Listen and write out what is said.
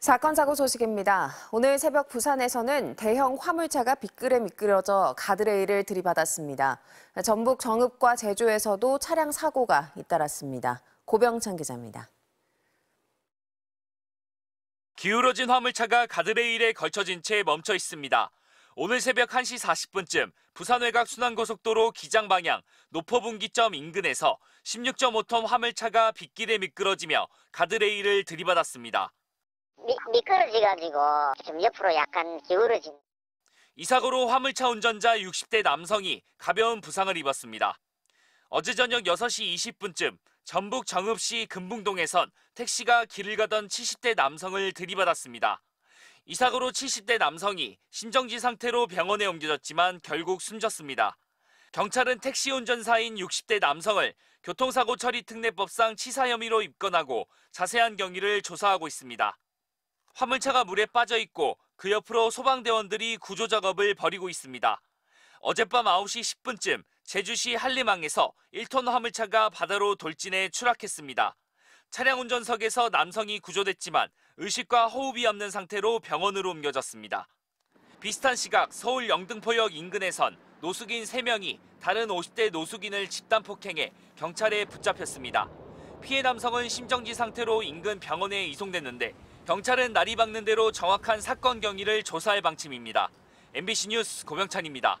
사건 사고 소식입니다. 오늘 새벽 부산에서는 대형 화물차가 빗글에 미끄러져 가드레일을 들이받았습니다. 전북 정읍과 제주에서도 차량 사고가 잇따랐습니다. 고병찬 기자입니다. 기울어진 화물차가 가드레일에 걸쳐진 채 멈춰 있습니다. 오늘 새벽 1시 40분쯤 부산 외곽 순환고속도로 기장 방향 노포분기점 인근에서 16.5톤 화물차가 빗길에 미끄러지며 가드레일을 들이받았습니다. 미, 미끄러지가지고 좀 옆으로 약간 기울어진. 이 사고로 화물차 운전자 60대 남성이 가벼운 부상을 입었습니다. 어제 저녁 6시 20분쯤 전북 정읍시 금붕동에선 택시가 길을 가던 70대 남성을 들이받았습니다. 이 사고로 70대 남성이 신정지 상태로 병원에 옮겨졌지만 결국 숨졌습니다. 경찰은 택시 운전사인 60대 남성을 교통사고 처리 특례법상 치사 혐의로 입건하고 자세한 경위를 조사하고 있습니다. 화물차가 물에 빠져 있고 그 옆으로 소방대원들이 구조 작업을 벌이고 있습니다. 어젯밤 9시 10분쯤 제주시 한림항에서 1톤 화물차가 바다로 돌진해 추락했습니다. 차량 운전석에서 남성이 구조됐지만 의식과 호흡이 없는 상태로 병원으로 옮겨졌습니다. 비슷한 시각 서울 영등포역 인근에선 노숙인 3명이 다른 50대 노숙인을 집단 폭행해 경찰에 붙잡혔습니다. 피해 남성은 심정지 상태로 인근 병원에 이송됐는데 경찰은 날이 밝는 대로 정확한 사건 경위를 조사할 방침입니다. MBC 뉴스 고병찬입니다.